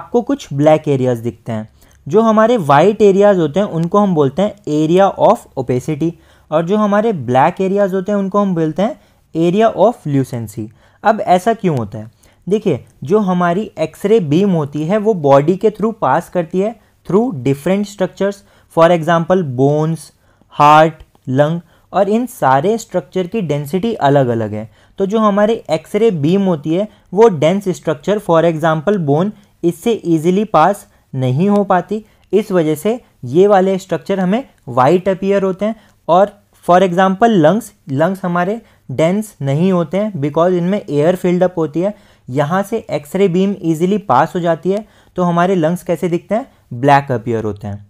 आपको कुछ black areas दिखते हैं जो हमारे वाइट एरियाज होते हैं उनको हम बोलते हैं एरिया ऑफ ओपेसिटी और जो हमारे ब्लैक एरियाज होते हैं उनको हम बोलते हैं एरिया ऑफ ल्यूसेंसी अब ऐसा क्यों होता है देखिए जो हमारी एक्सरे बीम होती है वो बॉडी के थ्रू पास करती है through different structures for example bones heart lung और इन सारे स्ट्रक्चर की डेंसिटी अलग अलग है तो जो हमारे एक्सरे बीम होती है वो dense structure for example bone इससे ईजिली पास नहीं हो पाती इस वजह से ये वाले स्ट्रक्चर हमें वाइट अपीयर होते हैं और फॉर एग्जाम्पल लंग्स लंग्स हमारे डेंस नहीं होते हैं बिकॉज इनमें एयर फिल्डअप होती है यहाँ से एक्सरे बीम ईजिली पास हो जाती है तो हमारे लंग्स कैसे दिखते हैं ब्लैक अपीयर होते हैं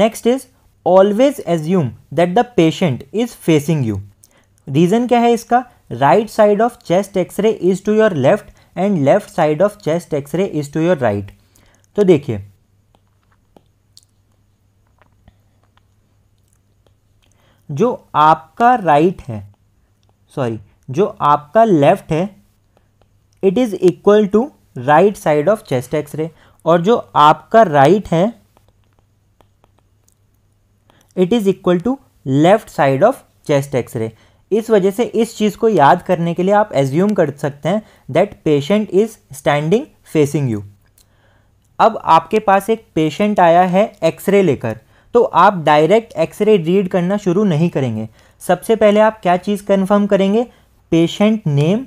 next is always assume that the patient is facing you reason क्या है इसका right side of chest X-ray is to your left and left side of chest X-ray is to your right तो देखिए जो आपका right right है sorry जो आपका लेफ्ट है it is equal to right side of chest X-ray और जो आपका राइट right है it is equal to left side of chest X-ray इस वजह से इस चीज़ को याद करने के लिए आप एज्यूम कर सकते हैं that patient is standing facing you अब आपके पास एक पेशेंट आया है एक्सरे लेकर तो आप डायरेक्ट एक्सरे रीड करना शुरू नहीं करेंगे सबसे पहले आप क्या चीज़ कन्फर्म करेंगे patient name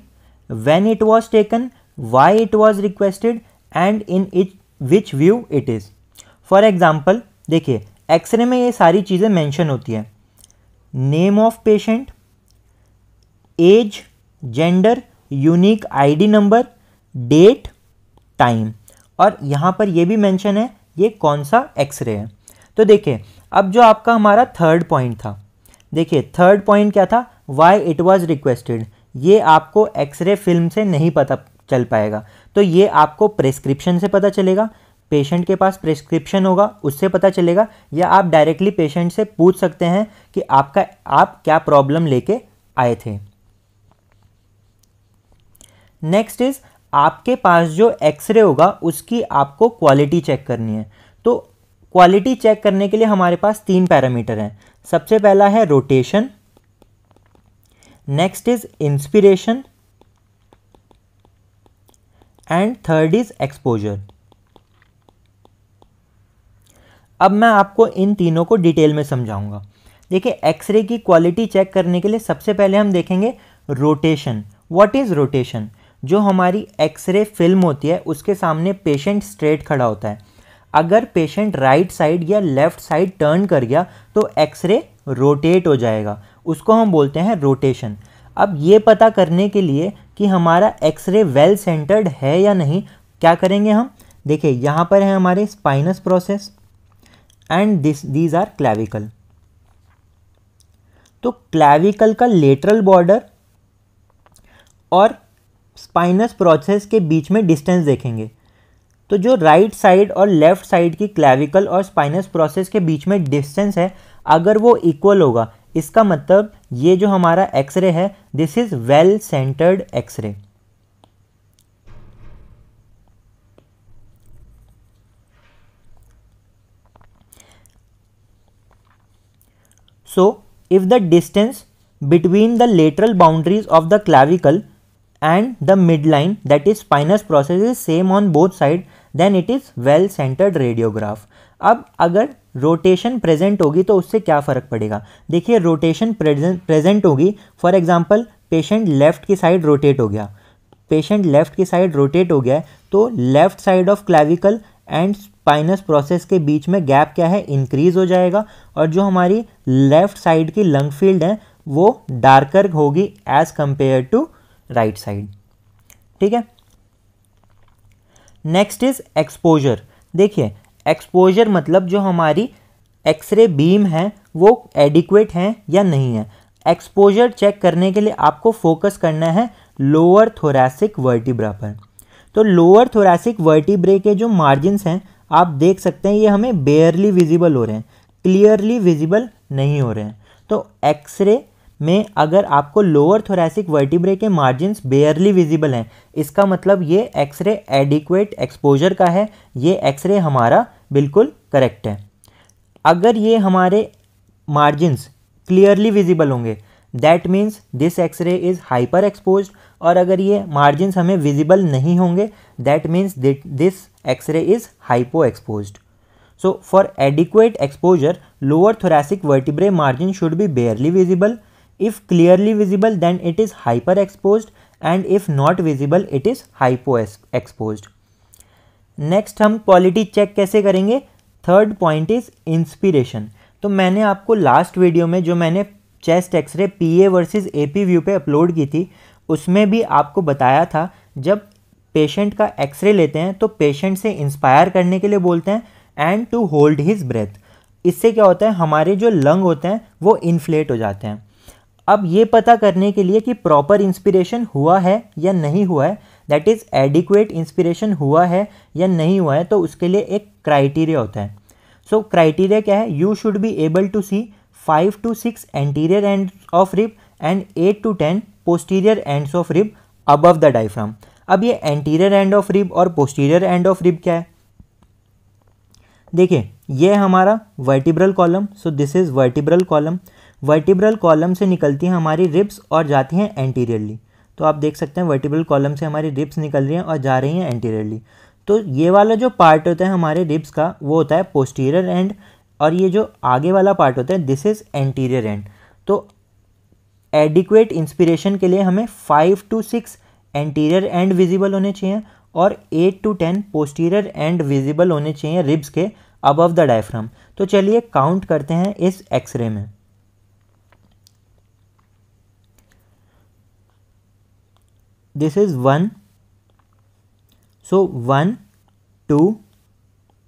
when it was taken why it was requested and in it which view it is for example देखिए एक्सरे में ये सारी चीज़ें मेंशन होती हैं name of patient age gender unique ID number date time और यहाँ पर ये भी मेंशन है ये कौन सा एक्सरे है तो देखिए अब जो आपका हमारा थर्ड पॉइंट था देखिए थर्ड पॉइंट क्या था वाई इट वॉज रिक्वेस्टेड ये आपको एक्सरे फिल्म से नहीं पता चल पाएगा तो ये आपको प्रेस्क्रिप्शन से पता चलेगा पेशेंट के पास प्रेस्क्रिप्शन होगा उससे पता चलेगा या आप डायरेक्टली पेशेंट से पूछ सकते हैं कि आपका आप क्या प्रॉब्लम लेके आए थे नेक्स्ट इज़ आपके पास जो एक्सरे होगा उसकी आपको क्वालिटी चेक करनी है तो क्वालिटी चेक करने के लिए हमारे पास तीन पैरामीटर हैं सबसे पहला है rotation next is inspiration and third is exposure अब मैं आपको इन तीनों को डिटेल में समझाऊंगा देखिए एक्सरे की क्वालिटी चेक करने के लिए सबसे पहले हम देखेंगे रोटेशन व्हाट इज़ रोटेशन जो हमारी एक्सरे फिल्म होती है उसके सामने पेशेंट स्ट्रेट खड़ा होता है अगर पेशेंट राइट साइड या लेफ्ट साइड टर्न कर गया तो एक्सरे रोटेट हो जाएगा उसको हम बोलते हैं रोटेशन अब ये पता करने के लिए कि हमारा एक्सरे वेल सेंटर्ड है या नहीं क्या करेंगे हम देखिए यहाँ पर है हमारे spinous process and this these are clavicle तो क्लैविकल का लेटरल बॉर्डर और स्पाइनस प्रोसेस के बीच में डिस्टेंस देखेंगे तो जो राइट right साइड और लेफ्ट साइड की क्लैविकल और स्पाइनस प्रोसेस के बीच में डिस्टेंस है अगर वो इक्वल होगा इसका मतलब ये जो हमारा एक्सरे है this is well centred X-ray so if the distance between the lateral boundaries of the clavicle and the midline that is spinous process is same on both side then it is well centered radiograph अब अगर rotation present होगी तो उससे क्या फ़र्क पड़ेगा देखिए rotation present होगी फॉर एग्जांपल पेशेंट लेफ़्ट की साइड रोटेट हो गया पेशेंट लेफ़्ट की साइड रोटेट हो गया है तो left side of clavicle and spinous process के बीच में गैप क्या है इंक्रीज़ हो जाएगा और जो हमारी लेफ़्ट साइड की लंग फील्ड है वो डार्कर होगी as compare to right side ठीक है नेक्स्ट इज एक्सपोजर देखिए एक्सपोजर मतलब जो हमारी एक्सरे बीम है वो एडिक्वेट है या नहीं है एक्सपोजर चेक करने के लिए आपको फोकस करना है लोअर थोरासिक वर्टिब्रा पर तो लोअर थोरासिक वर्टिब्रे के जो मार्जिन्स हैं आप देख सकते हैं ये हमें बेयरली विजिबल हो रहे हैं क्लियरली विजिबल नहीं हो रहे हैं तो एक्सरे में अगर आपको लोअर थोरेसिक वर्टिब्रे के मार्जिन्स बेयरली विजिबल हैं इसका मतलब ये एक्सरे एडिक्वेट एक्सपोजर का है ये एक्सरे हमारा बिल्कुल करेक्ट है अगर ये हमारे मार्जिन्स क्लियरली विजिबल होंगे that means this X-ray is hyper expose और अगर ये मार्जिन्स हमें विजिबल नहीं होंगे that means this X-ray is hypo expose so for adequate exposure lower thoracic vertebrae margin should be barely visible if clearly visible then it is hyper exposed and if not visible it is hypo expose next हम quality check कैसे करेंगे third point is inspiration तो मैंने आपको last video में जो मैंने chest X-ray P A versus A P view पे अपलोड की थी उसमें भी आपको बताया था जब पेशेंट का एक्सरे लेते हैं तो पेशेंट से इंस्पायर करने के लिए बोलते हैं and to hold his breath इससे क्या होता है हमारे जो लंग होते हैं वो इन्फ्लेट हो जाते हैं अब ये पता करने के लिए कि प्रॉपर इंस्पिरेशन हुआ है या नहीं हुआ है दैट इज़ एडिक्वेट इंस्पिरेशन हुआ है या नहीं हुआ है तो उसके लिए एक क्राइटेरिया होता है सो so, क्राइटेरिया क्या है you should be able to see five to six anterior end of rib and eight to ten posterior ends of rib above the diaphragm अब ये एंटीरियर एंड ऑफ रिब और posterior end of rib क्या है देखिए ये हमारा vertebral column so this is vertebral column vertebral column से निकलती हैं हमारी रिब्स और जाती हैं एंटीरियरली तो आप देख सकते हैं वर्टिब्रल कॉलम से हमारी रिब्स निकल रही हैं और जा रही हैं एंटीरियरली तो ये वाला जो पार्ट होता है हमारे रिब्स का वो होता है पोस्टीरियर एंड और ये जो आगे वाला पार्ट होता है दिस इज़ एंटीरियर एंड तो एडिक्वेट इंस्पिरेशन के लिए हमें five to six anterior end visible होने चाहिए और eight to ten posterior end visible होने चाहिए रिब्स के अबव द डायफ्राम तो चलिए काउंट करते हैं इस एक्सरे में this is one so one two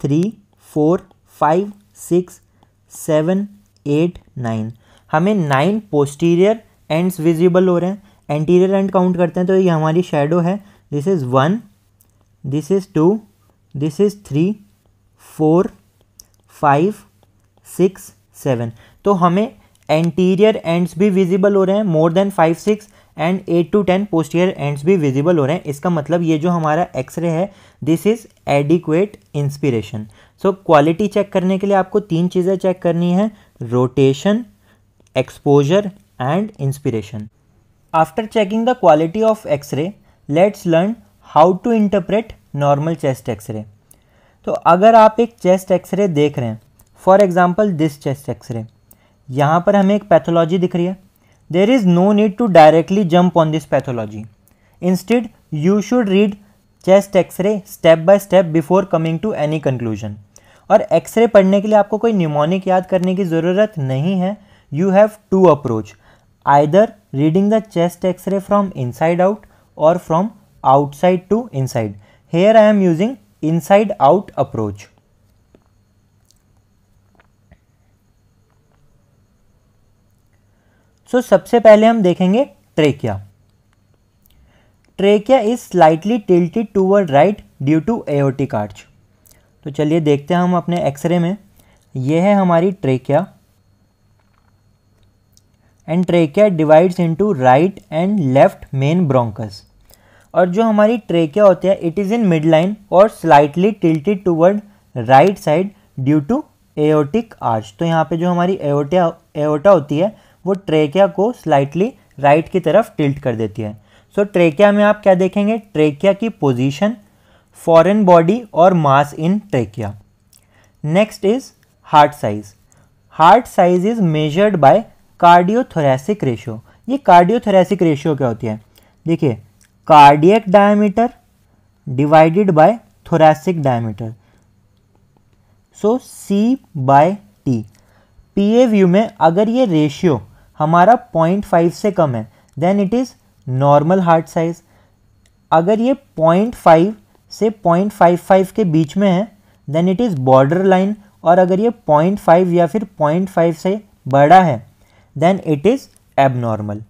three four five six seven eight nine हमें नाइन पोस्टीरियर एंड्स विजिबल हो रहे हैं एंटीरियर एंड काउंट करते हैं तो ये हमारी शेडो है this is one this is two this is three four five six seven तो हमें एंटीरियर एंड्स भी विजिबल हो रहे हैं more than five six and eight to ten posterior ends भी विजिबल हो रहे हैं इसका मतलब ये जो हमारा एक्सरे है this is adequate inspiration so quality check करने के लिए आपको तीन चीज़ें चेक करनी है rotation exposure and inspiration after checking the quality of X-ray let's learn how to interpret normal chest X-ray तो अगर आप एक चेस्ट एक्सरे देख रहे हैं for example this chest X-ray यहाँ पर हमें एक पैथोलॉजी दिख रही है there is no need to directly jump on this pathology instead you should read chest X-ray step by step before coming to any conclusion और एक्सरे पढ़ने के लिए आपको कोई निमोनिक याद करने की ज़रूरत नहीं है you have to approach either reading the chest X-ray from inside out और from outside to inside here I am using inside out approach so सबसे पहले हम देखेंगे trachea trachea is slightly tilted toward right due to aortic arch तो चलिए देखते हैं हम अपने एक्सरे में यह है हमारी trachea and trachea divides into right and left main bronchus और जो हमारी ट्रेकिया होती है it is in midline और slightly tilted toward right side due to aortic arch तो यहाँ पे जो हमारी एओटिया एओटा होती है वो ट्रेकिया को स्लाइटली राइट की तरफ टिल्ट कर देती है सो so, ट्रेकिया में आप क्या देखेंगे ट्रेकिया की पोजिशन फॉरन बॉडी और mass in trachea next is heart size heart size is measured by cardiothoracic ratio ये कार्डियोथोरेसिक रेशियो क्या होती है देखिए cardiac diameter divided by thoracic diameter so C by T P A view में अगर ये ratio हमारा पॉइंट फाइव से कम है then it is normal heart size अगर ये पॉइंट फाइव से पॉइंट फाइव फाइव के बीच में है then it is borderline और अगर ये पॉइंट फाइव या फिर पॉइंट फाइव से बड़ा है देन इट इज़ एबनॉर्मल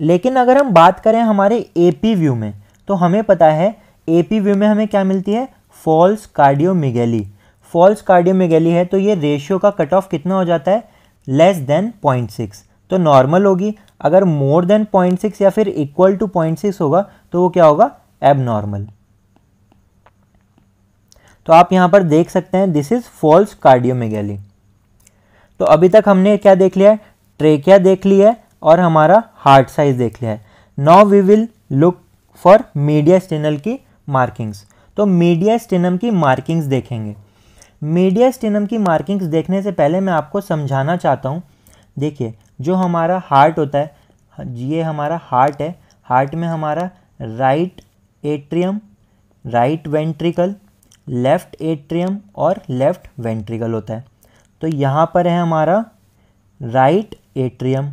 लेकिन अगर हम बात करें हमारे ए पी व्यू में तो हमें पता है ए पी व्यू में हमें क्या मिलती है फॉल्स कार्डियोमिगेली फॉल्स कार्डियोमिगेली है तो ये रेशियो का कट ऑफ कितना हो जाता है लेस देन पॉइंट सिक्स तो नॉर्मल होगी अगर मोर देन पॉइंट सिक्स या फिर इक्वल टू पॉइंट सिक्स होगा तो वो क्या होगा एब नॉर्मल तो आप यहां पर देख सकते हैं दिस इज़ फॉल्स कार्डियोमेगेली तो अभी तक हमने क्या देख लिया है ट्रेकिया देख ली है और हमारा हार्ट साइज देख लिया है now we will look for mediastinal की मार्किंग्स तो मीडिया स्टेनम की मार्किंग्स देखेंगे मीडिया स्टेनम की मार्किंग्स देखने से पहले मैं आपको समझाना चाहता हूँ देखिए जो हमारा हार्ट होता है ये हमारा हार्ट है हार्ट में हमारा right atrium right ventricle left atrium और लेफ्ट वेंट्रिकल होता है तो यहाँ पर है हमारा राइट एट्रियम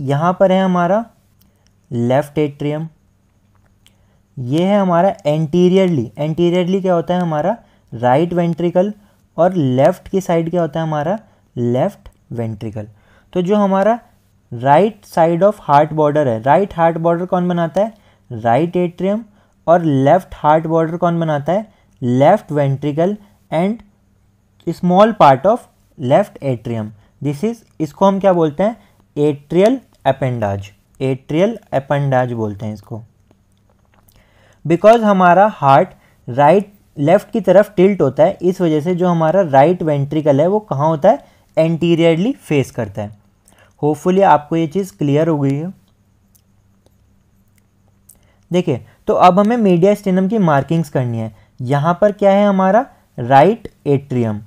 यहाँ पर है हमारा लेफ्ट एट्रियम ये है हमारा एंटीरियरली एंटीरियरली क्या होता है हमारा राइट right वेंट्रिकल और लेफ़्ट की साइड क्या होता है हमारा लेफ़्ट वेंट्रिकल तो जो हमारा right side of heart border है राइट हार्ट बॉर्डर कौन बनाता है राइट right एट्रियम और लेफ़्ट हार्ट बॉर्डर कौन बनाता है left ventricle and small part of left atrium this is इसको हम क्या बोलते हैं एट्रियल अपेंडाज एट्रियल अपेंडाज बोलते हैं इसको बिकॉज हमारा हार्ट राइट लेफ्ट की तरफ टिल्ट होता है इस वजह से जो हमारा राइट वेंट्रिकल है वो कहाँ होता है एंटीरियरली फेस करता है होपफुली आपको ये चीज़ क्लियर हो गई है देखिए तो अब हमें मीडिया स्टेनम की मार्किंग्स करनी है यहाँ पर क्या है हमारा राइट एट्रियम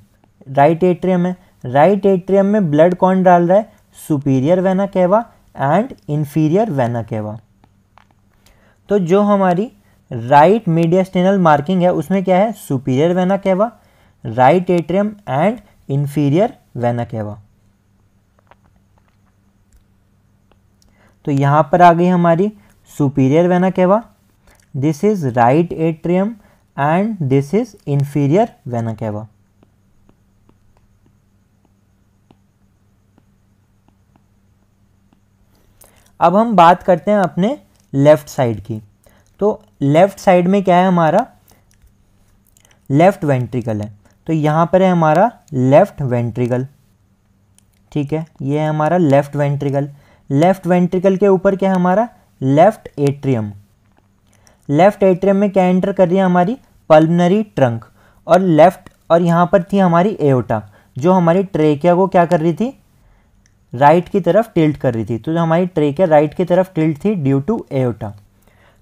राइट एट्रियम है राइट एट्रियम में ब्लड कौन डाल रहा है superior vena cava and inferior vena cava तो जो हमारी राइट मीडियास्टेनल मार्किंग है उसमें क्या है superior vena cava right atrium and inferior vena cava तो यहां पर आ गई हमारी superior vena cava this is right atrium and this is inferior vena cava अब हम बात करते हैं अपने लेफ़्ट साइड की तो लेफ़्ट साइड में क्या है हमारा लेफ़्ट वेंट्रिकल है तो यहाँ पर है हमारा लेफ़्ट वेंट्रिकल ठीक है ये है हमारा लेफ़्ट वेंट्रिकल लेफ़्ट वेंट्रिकल के ऊपर क्या है हमारा लेफ़्ट एट्रियम लेफ़्ट एट्रियम में क्या एंटर कर रही है हमारी पल्मनरी ट्रंक और लेफ़्ट और यहाँ पर थी हमारी एओटा जो हमारी ट्रेकिया को क्या कर रही थी राइट की तरफ टिल्ट कर रही थी तो जो हमारी ट्रेकिया राइट की तरफ टिल्ट थी ड्यू टू एओटा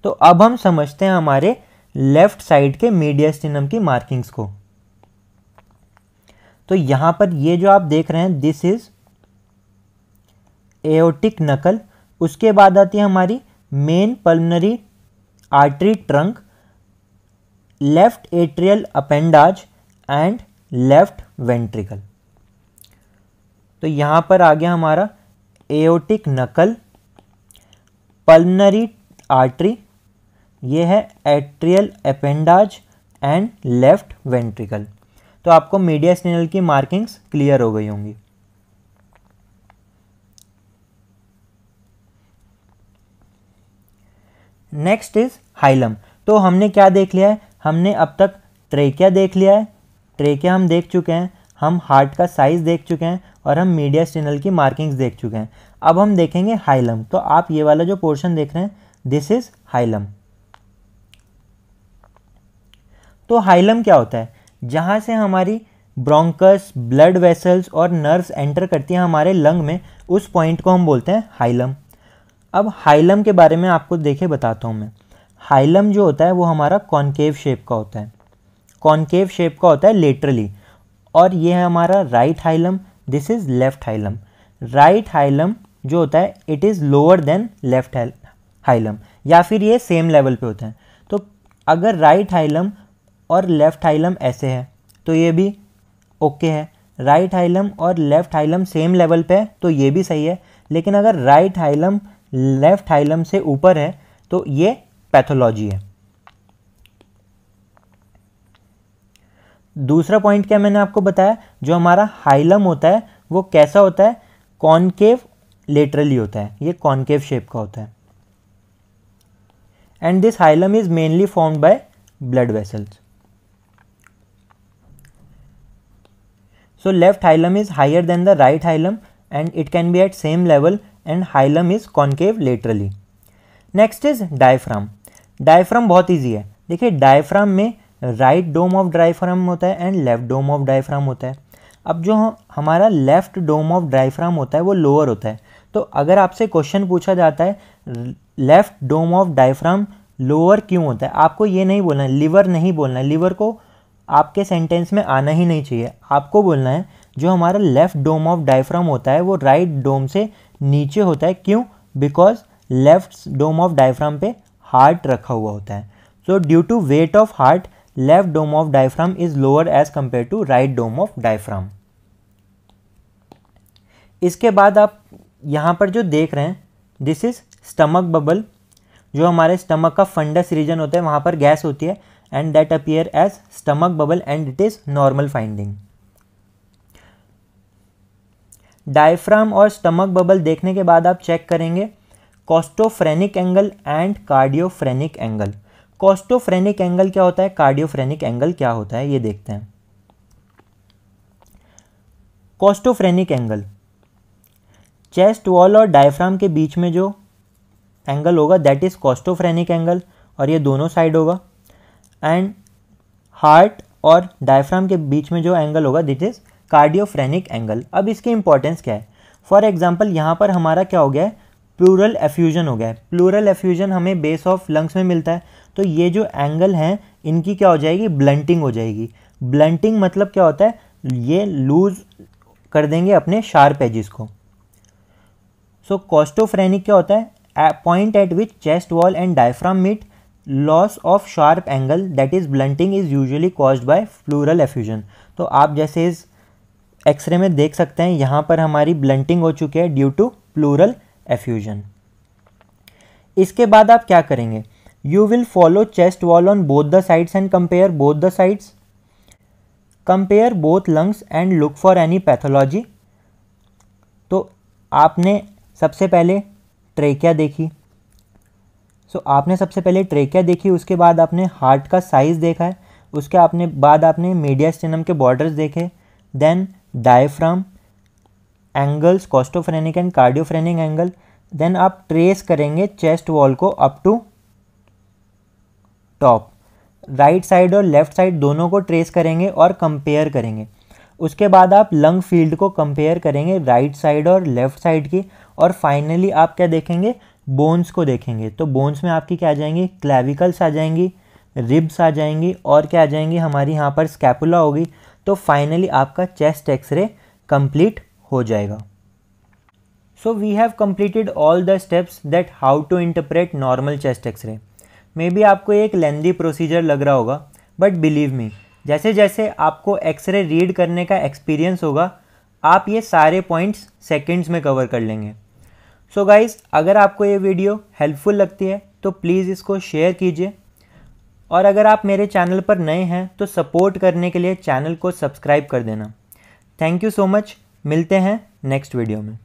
तो अब हम समझते हैं हमारे लेफ्ट साइड के मीडियस्टिनम की मार्किंग्स को तो यहां पर ये जो आप देख रहे हैं दिस इज एओटिक नकल उसके बाद आती है हमारी main pulmonary artery trunk left atrial appendage and left ventricle तो यहाँ पर आ गया हमारा एओटिक नकल पल्नरी आर्टरी ये है atrial appendage and left ventricle तो आपको मीडिया स्नेल की मार्किंग्स क्लियर हो गई होंगी नेक्स्ट इज हाइलम तो हमने क्या देख लिया है हमने अब तक ट्रेकिया देख लिया है ट्रेकिया हम देख चुके हैं हम हार्ट का साइज़ देख चुके हैं और हम मीडिया चैनल की मार्किंग्स देख चुके हैं अब हम देखेंगे हाइलम तो आप ये वाला जो पोर्शन देख रहे हैं दिस इज़ हाइलम तो हाइलम क्या होता है जहाँ से हमारी ब्रोंकस ब्लड वेसल्स और नर्व्स एंटर करती हैं हमारे लंग में उस पॉइंट को हम बोलते हैं हाइलम अब हाइलम के बारे में आपको देखे बताता हूँ मैं हाइलम जो होता है वो हमारा कॉन्केव शेप का होता है कॉन्केव शेप का होता है लेटरली और ये है हमारा right hilum this is left hilum right hilum जो होता है it is lower than left hilum या फिर ये सेम लेवल पे होते हैं तो अगर राइट हाइलम और लेफ्ट हाइलम ऐसे है तो ये भी ओके okay है राइट हाइलम और लेफ्ट हाइलम सेम लेवल पे है तो ये भी सही है लेकिन अगर राइट हाइलम लेफ्ट हाइलम से ऊपर है तो ये पैथोलॉजी है दूसरा पॉइंट क्या मैंने आपको बताया जो हमारा हाइलम होता है वो कैसा होता है कॉनकेव लेटरली होता है ये कॉनकेव शेप का होता है and this hilum is mainly form by blood vessels so left hilum is higher than the right hilum and it can be at same level and hilum is concave laterally next is diaphragm diaphragm बहुत easy है देखिए diaphragm में right dome of diaphragm होता है and left dome of diaphragm होता है अब जो हमारा लेफ्ट डोम ऑफ ड्राइफ्राम होता है वो लोअर होता है तो अगर आपसे क्वेश्चन पूछा जाता है left dome of diaphragm lower क्यों होता है आपको ये नहीं बोलना है लीवर नहीं बोलना है लीवर को आपके सेंटेंस में आना ही नहीं चाहिए आपको बोलना है जो हमारा लेफ्ट डोम ऑफ डाइफ्राम होता है वो राइट right डोम से नीचे होता है क्यों because left dome of diaphragm पे हार्ट रखा हुआ होता है so due to weight of heart left dome of diaphragm is lower as compared to right dome of diaphragm इसके बाद आप यहाँ पर जो देख रहे हैं दिस इज़ स्टमक बबल जो हमारे स्टमक का फंडस रीजन होता है वहाँ पर गैस होती है and that appear as stomach bubble and it is normal finding diaphragm और स्टमक बबल देखने के बाद आप चेक करेंगे costophrenic angle and cardiophrenic angle costophrenic angle क्या होता है कार्डियोफ्रेनिक एंगल क्या होता है ये देखते हैं कॉस्टोफ्रेनिक एंगल चेस्ट वॉल और डायफ्राम के बीच में जो एंगल होगा दैट इज़ कॉस्टोफ्रेनिक एंगल और ये दोनों साइड होगा एंड हार्ट और डायफ्राम के बीच में जो एंगल होगा दिट इज़ कार्डियोफ्रेनिक एंगल अब इसकी इंपॉर्टेंस क्या है फॉर एग्जाम्पल यहाँ पर हमारा क्या हो गया है प्लूरल एफ्यूजन हो गया है प्लूरल एफ्यूजन हमें बेस ऑफ लंग्स में मिलता है तो ये जो एंगल हैं इनकी क्या हो जाएगी ब्लेंटिंग हो जाएगी ब्लेंटिंग मतलब क्या होता है ये लूज कर देंगे अपने शार्प एजिस को सो कॉस्टोफ्रेनिक क्या होता है point at which chest wall and diaphragm meet loss of sharp angle that is blunting is usually caused by pleural effusion तो आप जैसे इस एक्सरे में देख सकते हैं यहाँ पर हमारी ब्लंटिंग हो चुकी है ड्यू टू प्लूरल एफ्यूजन इसके बाद आप क्या करेंगे You will follow chest wall on both the sides and compare both the sides. Compare both lungs and look for any pathology. तो आपने सबसे पहले ट्रेकिया देखी सो so, आपने सबसे पहले ट्रेकिया देखी उसके बाद आपने हार्ट का साइज़ देखा है उसके आपने बाद आपने मीडिया स्टेनम के बॉर्डर्स देखे then diaphragm angles costophrenic and cardiophrenic angle then आप ट्रेस करेंगे चेस्ट वॉल को up to top right side और लेफ्ट साइड दोनों को ट्रेस करेंगे और कंपेयर करेंगे उसके बाद आप लंग फील्ड को कंपेयर करेंगे राइट साइड और लेफ्ट साइड की और फाइनली आप क्या देखेंगे बोन्स को देखेंगे तो बोन्स में आपकी क्या आ जाएंगी क्लेविकल्स आ जाएंगी रिब्स आ जाएंगी और क्या आ जाएंगी हमारी यहाँ पर स्कैपुला होगी तो फाइनली आपका चेस्ट एक्सरे कंप्लीट हो जाएगा so we have completed all the steps that how to interpret normal chest X ray may be आपको एक लेंदी प्रोसीजर लग रहा होगा बट बिलीव मी जैसे जैसे आपको एक्सरे रीड करने का एक्सपीरियंस होगा आप ये सारे पॉइंट्स सेकेंड्स में कवर कर लेंगे सो so गाइज़ अगर आपको ये वीडियो हेल्पफुल लगती है तो प्लीज़ इसको शेयर कीजिए और अगर आप मेरे चैनल पर नए हैं तो सपोर्ट करने के लिए चैनल को सब्सक्राइब कर देना थैंक यू सो मच मिलते हैं नेक्स्ट वीडियो में